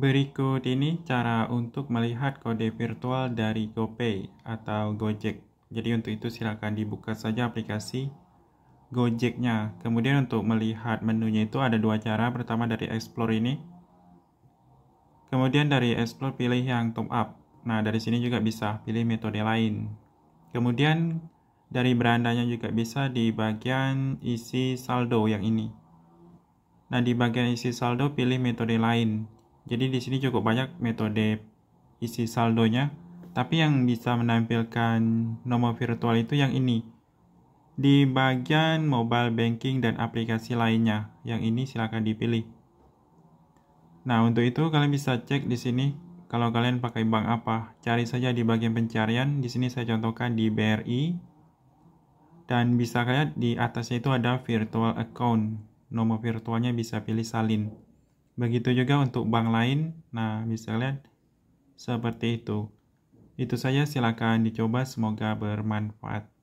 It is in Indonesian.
Berikut ini cara untuk melihat kode virtual dari GoPay atau Gojek. Jadi untuk itu silakan dibuka saja aplikasi Gojeknya. Kemudian untuk melihat menunya itu ada dua cara. Pertama dari Explore ini. Kemudian dari Explore pilih yang top up. Nah dari sini juga bisa pilih metode lain. Kemudian dari berandanya juga bisa di bagian isi saldo yang ini. Nah di bagian isi saldo pilih metode lain. Jadi di sini cukup banyak metode isi saldonya, tapi yang bisa menampilkan nomor virtual itu yang ini. Di bagian mobile banking dan aplikasi lainnya, yang ini silahkan dipilih. Nah, untuk itu kalian bisa cek di sini kalau kalian pakai bank apa. Cari saja di bagian pencarian, di sini saya contohkan di BRI. Dan bisa kalian di atasnya itu ada virtual account. Nomor virtualnya bisa pilih salin. Begitu juga untuk bank lain. Nah, misalnya seperti itu. Itu saja silakan dicoba semoga bermanfaat.